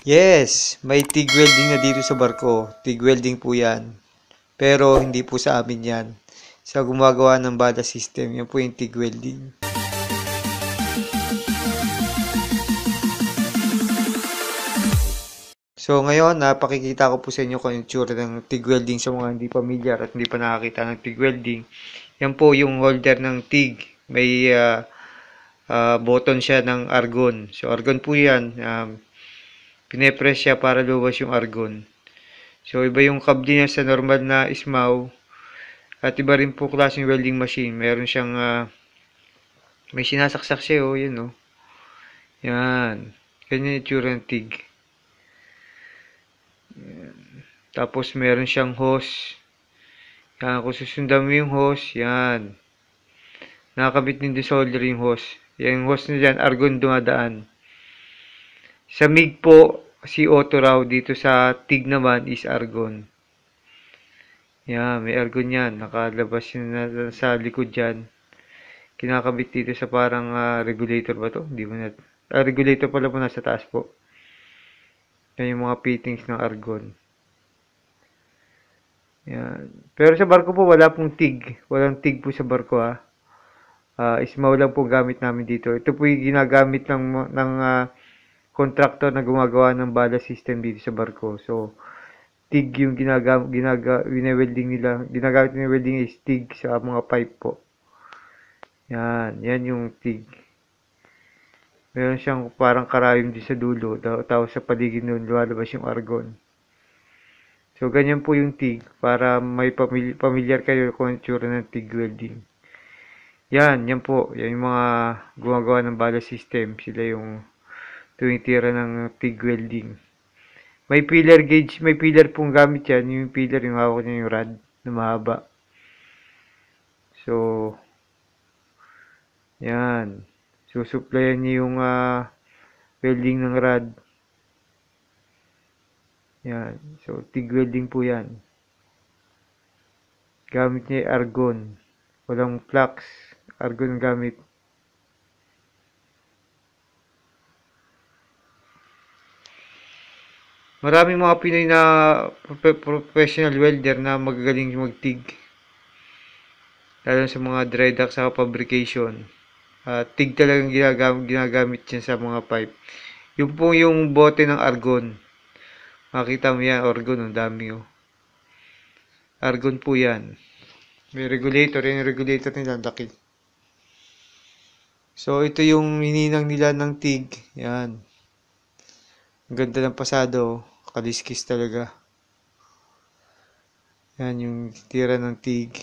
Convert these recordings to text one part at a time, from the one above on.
Yes, may TIG welding na dito sa barko. TIG welding po yan. Pero hindi po sa amin yan. Sa gumagawa ng bada system, yan po yung TIG welding. So ngayon, napakikita ko po sa inyo kung yung tsura ng TIG welding sa mga hindi pamilyar at hindi pa nakakita ng TIG welding. Yan po yung holder ng TIG. May uh, uh, button siya ng argon. So argon po yan. Um, Pinepress siya para luwas yung argon. So, iba yung kable niya sa normal na ismaw. At iba rin po klaseng welding machine. Meron siyang, uh, may sinasaksak siya, oh, yun, oh. Yan. Ganyan yung itsura ng TIG. Tapos, meron siyang hose. Yan, kung susundan mo yung hose, yan. Nakakabit din desolder yung hose. Yan, yung hose na dyan, argon dumadaan. Samig po si Otto raw dito sa TIG naman is argon. Yan, yeah, may argon yan. Nakalabas yun na sa likod dyan. Kinakabit dito sa parang uh, regulator ba to? Hindi mo na... Uh, regulator pala po nasa taas po. Yan yung mga fittings ng argon. Yan. Pero sa barko po, wala pong TIG. Walang TIG po sa barko ha. Ah. Uh, ismaw lang po gamit namin dito. Ito po yung ginagamit ng, ng uh, contractor na gumagawa ng bala system dito sa barko. So, TIG yung ginagawa, ginaga, nila. Ginagamit ni welding is TIG sa mga pipe po. Yan, yan yung TIG. Meron siyang parang karayom din sa dulo. tao sa paligid nun, lumalabas yung argon. So, ganyan po yung TIG para may familiar kayo kung ang ng TIG welding. Yan, yan po. Yan yung mga gumagawa ng bala system. Sila yung tumitira ng TIG welding. May pillar gauge, may pillar pong gamit yan. Yung pillar, yung hawak niya yung rod na mahaba. So, yan. Susuplayan niya yung uh, welding ng rod. Yan. So, TIG welding po yan. Gamit niya argon. Walang flux. Argon gamit. Marami mga Pinoy na professional welder na magagaling magtig. Lalo sa mga dry dock sa fabrication. Uh, tig talagang ginagamit, ginagamit yan sa mga pipe. Yung po yung bote ng argon. Makita mo yan, argon, ang dami oh. Argon po yan. May regulator, yung regulator nila, laki. So, ito yung hininang nila ng tig. Yan. Ang ganda ng pasado, oh. kaliskis talaga. Yan yung tira ng tig.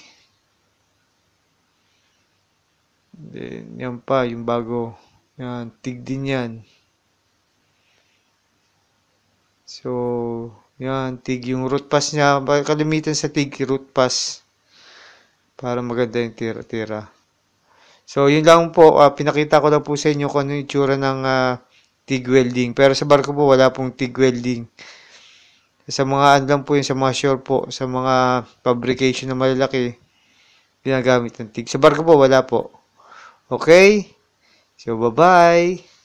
Then, yan pa, yung bago. Yan, tig din yan. So, yan, tig yung root pass niya. Kalimitan sa tig, root pass. Para maganda yung tira-tira. So, yun lang po. Uh, pinakita ko lang po sa inyo kung ano yung itsura ng uh, TIG welding. Pero sa barko po, wala pong TIG welding. Sa mga ano lang po yun, sa mga shore po, sa mga fabrication na malalaki, ginagamit ng TIG. Sa barko po, wala po. Okay? So, bye-bye!